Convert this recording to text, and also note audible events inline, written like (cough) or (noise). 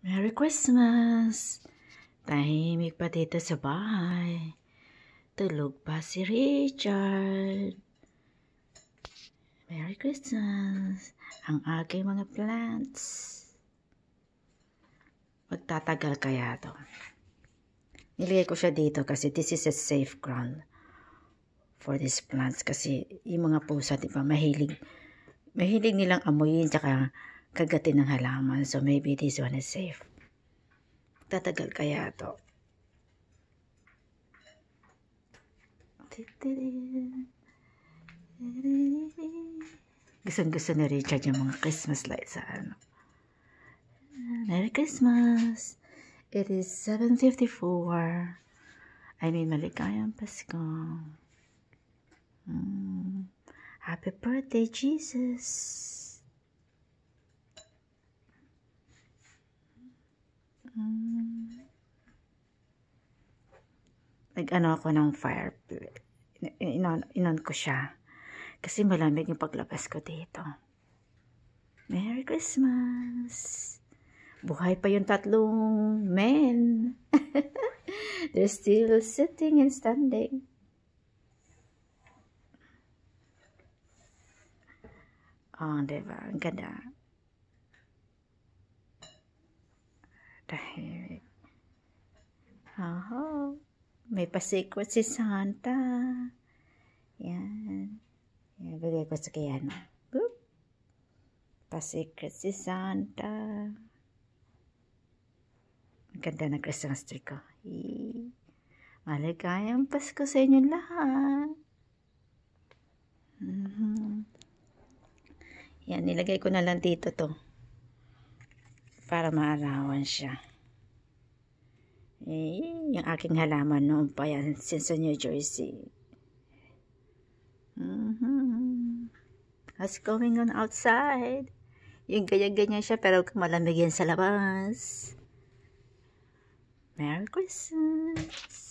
Merry Christmas! Tahimik pa dito sa bahay. Tulog pa si Richard. Merry Christmas! Ang aking mga plants. Magtatagal kaya to. Nilagay ko siya dito kasi this is a safe ground for these plants. Kasi yung mga pusa, di ba, mahilig. Mahilig nilang amuyin, tsaka kagatin ng halaman. So maybe this one is safe. Tatagal kaya to. Gustong gusto ni Richard yung mga Christmas lights sa ano. Merry Christmas! It is 7.54. I mean, maligayang Pasko. Mm. Happy birthday, Jesus! Mm. nag-ano ako ng fire inon, inon ko siya kasi malamig yung paglabas ko dito Merry Christmas buhay pa yung tatlong men (laughs) they're still sitting and standing oh diba ang ganda tahimik. Oh, may pasikot si Santa. Yan. Yan, bigay ko sa kaya na. Boop. Pasikot si Santa. Maganda na Christmas tree ko. Eee. Maligayang Pasko sa inyo lahat. Mm -hmm. Yan, nilagay ko na lang dito to para maarawan siya. Eh, yung aking halaman noon pa yan, since New Jersey. Mm-hmm. What's going on outside? Yung ganyan-ganyan siya, pero malamig yan sa labas. Merry Christmas!